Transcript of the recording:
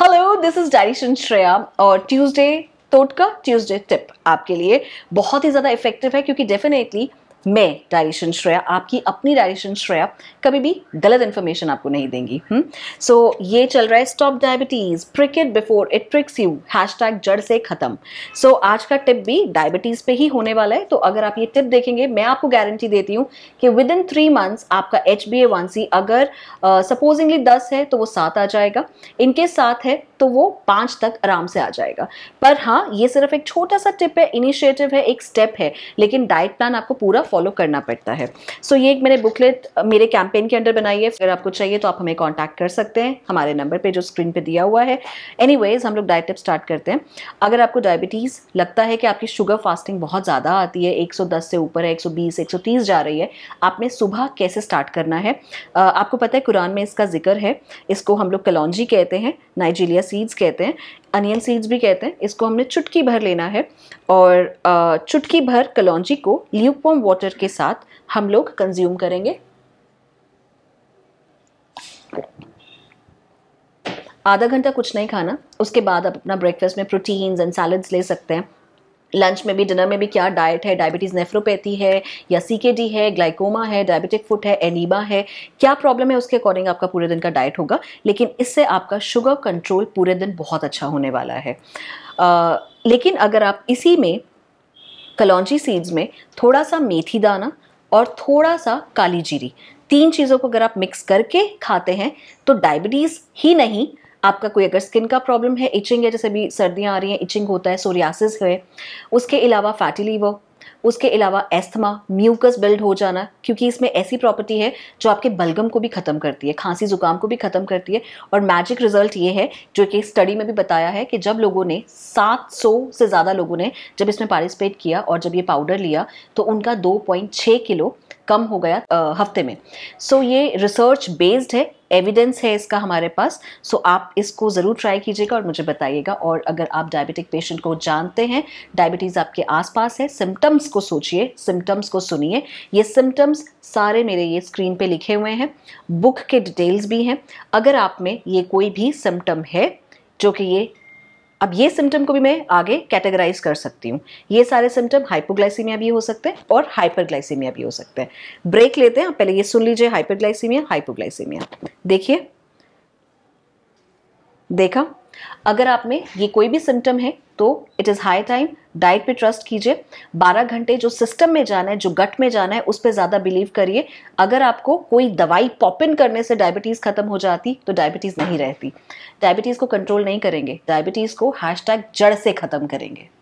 Hello this is direction Shreya और Tuesday तोटका Tuesday tip आपके लिए बहुत ही ज़्यादा इफेक्टिव है क्योंकि डेफिनेटली मैं डायरेक्शन श्रेया आपकी अपनी डायरेक्शन श्रेया कभी भी गलत इन्फॉर्मेशन आपको नहीं देंगी सो हम्म? so, ये चल रहा है stop diabetes prick it before it tricks you हैश जड़ से ख़त्म सो so, आज का टिप भी डायबिटीज़ पे ही होने वाला है तो अगर आप ये टिप देखेंगे मैं आपको गारंटी देती हूँ कि विद इन थ्री मंथ्स आपका H B A one C अगर सपोजिंगली uh, दस है तो वो सात आ जाएगा इनके साथ है तो वो पाँच तक आराम से आ जाएगा पर हाँ ये सिर्फ एक छोटा सा टिप है इनिशिएटिव है एक स्टेप है लेकिन डाइट प्लान आपको पूरा फॉलो करना पड़ता है सो so, ये एक मैंने बुकलेट मेरे कैंपेन के अंडर बनाई है अगर आपको चाहिए तो आप हमें कॉन्टैक्ट कर सकते हैं हमारे नंबर पर जो स्क्रीन पर दिया हुआ है एनी हम लोग डाइट टिप स्टार्ट करते हैं अगर आपको डायबिटीज़ लगता है कि आपकी शुगर फास्टिंग बहुत ज़्यादा आती है 110 से ऊपर है 120 130 जा रही है आपने सुबह कैसे स्टार्ट करना है आपको पता है कुरान में इसका जिक्र है इसको हम लोग कलौजी कहते हैं नाइजीरिया सीड्स कहते हैं अनियन सीड्स भी कहते हैं इसको हमने चुटकी भर लेना है और चुटकी भर कलौजी को ल्यूपॉम वाटर के साथ हम लोग कंज्यूम करेंगे आधा घंटा कुछ नहीं खाना उसके बाद आप अपना ब्रेकफास्ट में प्रोटीन्स एंड सैलड्स ले सकते हैं लंच में भी डिनर में भी क्या डाइट है डायबिटीज़ नेफ्रोपैथी है या सीकेडी है ग्लाइकोमा है डायबिटिक फुट है एनीबा है क्या प्रॉब्लम है उसके अकॉर्डिंग आपका पूरे दिन का डाइट होगा लेकिन इससे आपका शुगर कंट्रोल पूरे दिन बहुत अच्छा होने वाला है आ, लेकिन अगर आप इसी में कलौची सीड्स में थोड़ा सा मेथी दाना और थोड़ा सा काली जीरी तीन चीज़ों को अगर आप मिक्स करके खाते हैं तो डायबिटीज़ ही नहीं आपका कोई अगर स्किन का प्रॉब्लम है इचिंग है जैसे अभी सर्दियाँ आ रही हैं इचिंग होता है सोरियासिस है उसके अलावा फैटी लीवर उसके अलावा एस्थमा म्यूकस बिल्ड हो जाना क्योंकि इसमें ऐसी प्रॉपर्टी है जो आपके बलगम को भी ख़त्म करती है खांसी ज़ुकाम को भी ख़त्म करती है और मैजिक रिजल्ट ये है जो कि स्टडी में भी बताया है कि जब लोगों ने 700 से ज़्यादा लोगों ने जब इसमें पार्टिसिपेट किया और जब ये पाउडर लिया तो उनका 2.6 किलो कम हो गया आ, हफ्ते में सो so, ये रिसर्च बेस्ड है एविडेंस है इसका हमारे पास सो so, आप इसको ज़रूर ट्राई कीजिएगा और मुझे बताइएगा और अगर आप डायबिटिक पेशेंट को जानते हैं डायबिटीज़ आपके आसपास है सिम्टम्स को सोचिए सिम्टम्स को सुनिए ये सिम्टम्स सारे मेरे ये स्क्रीन पे लिखे हुए हैं बुक के डिटेल्स भी हैं अगर आप में ये कोई भी सिम्टम है जो कि ये अब ये सिम्टम को भी मैं आगे कैटेगराइज कर सकती हूँ ये सारे सिम्टम हाइपोग्लाइसीमिया भी हो सकते हैं और हाइपरग्लाइसीमिया भी हो सकते हैं ब्रेक लेते हैं पहले ये सुन लीजिए हाइपरग्लाइसीमिया हाइपोग्लाइसीमिया देखिए देखा अगर आप में ये कोई भी सिम्टम है तो it is high time diet पे ट्रस्ट कीजिए 12 घंटे जो सिस्टम में जाना है जो गट में जाना है उस पर ज़्यादा बिलीव करिए अगर आपको कोई दवाई पॉप इन करने से डायबिटीज़ ख़त्म हो जाती तो डायबिटीज़ नहीं रहती डायबिटीज़ को कंट्रोल नहीं करेंगे डायबिटीज़ को हैश जड़ से ख़त्म करेंगे